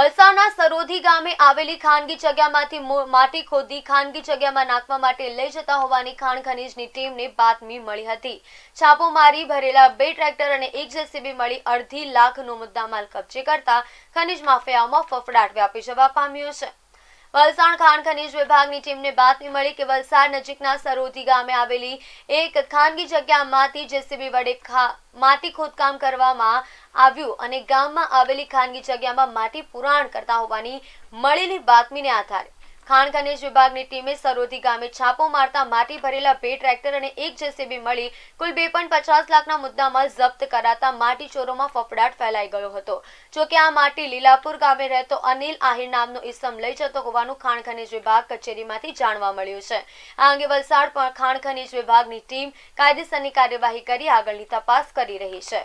વલસાડના સરોધી ગામે આવેલી ખાનગી જગ્યામાંથી માટી ખોદી ખાનગી જગ્યામાં નાખવા માટે લઈ જતા હોવાની ખાણ ખનીજની ટીમને બાતમી મળી હતી છાપો મારી ભરેલા બે ટ્રેક્ટર અને એક જેસીબી મળી અડધી લાખનો મુદ્દામાલ કબજે કરતા ખનીજ માફિયાઓમાં ફફડાટ વ્યાપી જવા પામ્યો છે વલસાડ ખાણ ખનીજ વિભાગની ટીમને બાતમી મળી કે વલસાડ નજીકના સરોધી ગામે આવેલી એક ખાનગી જગ્યામાંથી જેસીબી વડે માટી ખોદકામ કરવામાં આવ્યું અને ગામમાં આવેલી ખાનગી જગ્યામાં માટી પુરાણ કરતા હોવાની મળેલી બાતમીને આધારે ખાણ ખનીજ વિભાગની ટીમે સરોધી ગામે છાપો મારતા માટી ભરેલા બે ટ્રેક્ટર અને એક જેસીબી મળી કુલ બે પણ પચાસ લાખના મુદ્દામાં જપ્ત કરાતા માટી ચોરોમાં ફફડાટ ફેલાઈ ગયો હતો જોકે આ માટી લીલાપુર ગામે રહેતો અનિલ આહિર નામનો ઇસમ લઈ જતો હોવાનું ખાણ ખનીજ વિભાગ કચેરીમાંથી જાણવા મળ્યું છે આ અંગે વલસાડ પણ ખાણ ખનિજ વિભાગની ટીમ કાયદેસરની કાર્યવાહી કરી આગળની તપાસ કરી રહી છે